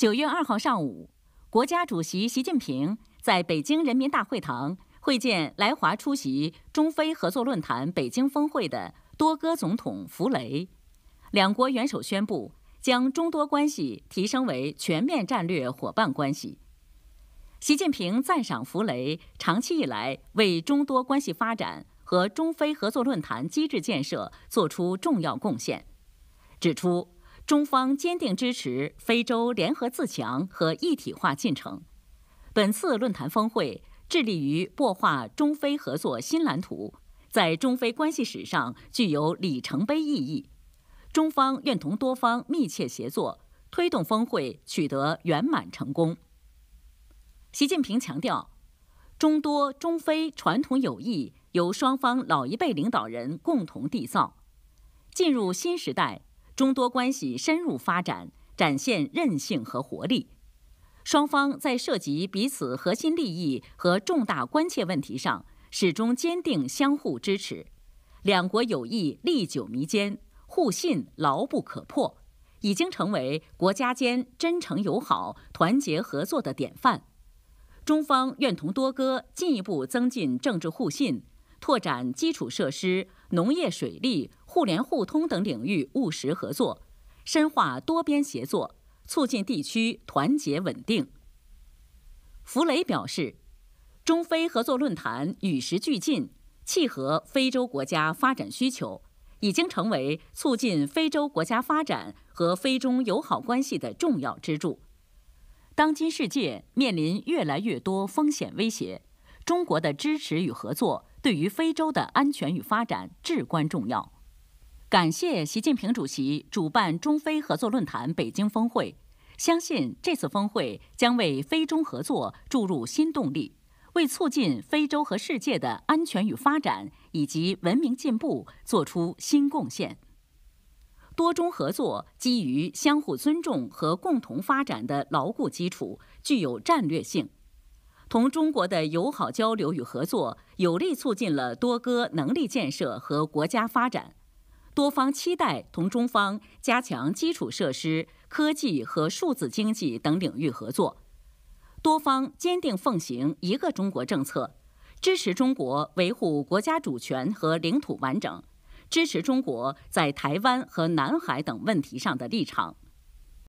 九月二号上午，国家主席习近平在北京人民大会堂会见来华出席中非合作论坛北京峰会的多哥总统弗雷。两国元首宣布将中多关系提升为全面战略伙伴关系。习近平赞赏弗雷长期以来为中多关系发展和中非合作论坛机制建设作出重要贡献，指出。中方坚定支持非洲联合自强和一体化进程。本次论坛峰会致力于擘画中非合作新蓝图，在中非关系史上具有里程碑意义。中方愿同多方密切协作，推动峰会取得圆满成功。习近平强调，中多中非传统友谊由双方老一辈领导人共同缔造，进入新时代。中多关系深入发展，展现韧性和活力。双方在涉及彼此核心利益和重大关切问题上，始终坚定相互支持。两国友谊历久弥坚，互信牢不可破，已经成为国家间真诚友好、团结合作的典范。中方愿同多哥进一步增进政治互信，拓展基础设施。农业、水利、互联互通等领域务实合作，深化多边协作，促进地区团结稳定。弗雷表示，中非合作论坛与时俱进，契合非洲国家发展需求，已经成为促进非洲国家发展和非中友好关系的重要支柱。当今世界面临越来越多风险威胁，中国的支持与合作。对于非洲的安全与发展至关重要。感谢习近平主席主办中非合作论坛北京峰会，相信这次峰会将为非中合作注入新动力，为促进非洲和世界的安全与发展以及文明进步做出新贡献。多中合作基于相互尊重和共同发展的牢固基础，具有战略性。同中国的友好交流与合作，有力促进了多哥能力建设和国家发展。多方期待同中方加强基础设施、科技和数字经济等领域合作。多方坚定奉行一个中国政策，支持中国维护国家主权和领土完整，支持中国在台湾和南海等问题上的立场。